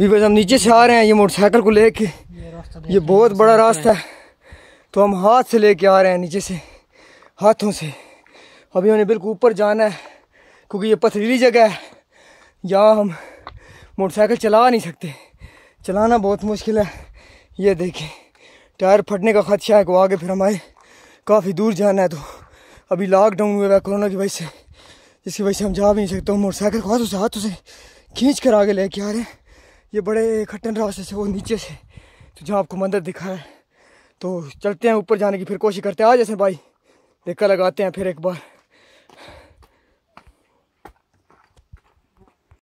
viewers हम नीचे से आ रहे हैं ये मोटरसाइकिल को लेके ये, ये बहुत बड़ा रास्ता है तो हम हाथ से लेके आ रहे हैं नीचे से हाथों से अभी हमें बिल्कुल ऊपर जाना है क्योंकि ये पथरीली जगह है यहाँ हम मोटरसाइकिल चला नहीं सकते चलाना बहुत मुश्किल है ये देखें टायर फटने का खदशा है को आगे फिर हमारे काफ़ी दूर जाना है तो अभी लॉकडाउन हुआ है कोरोना की वजह से जिसकी वजह से हम जा भी नहीं सकते तो मोटरसाइकिल को हाथों से हाथों से खींच कर आगे लेके आ रहे हैं ये बड़े खट्टन रास्ते से वो नीचे से तो जहाँ आपको मंदिर दिखा है तो चलते हैं ऊपर जाने की फिर कोशिश करते हैं आ जैसे भाई देखा लगाते हैं फिर एक बार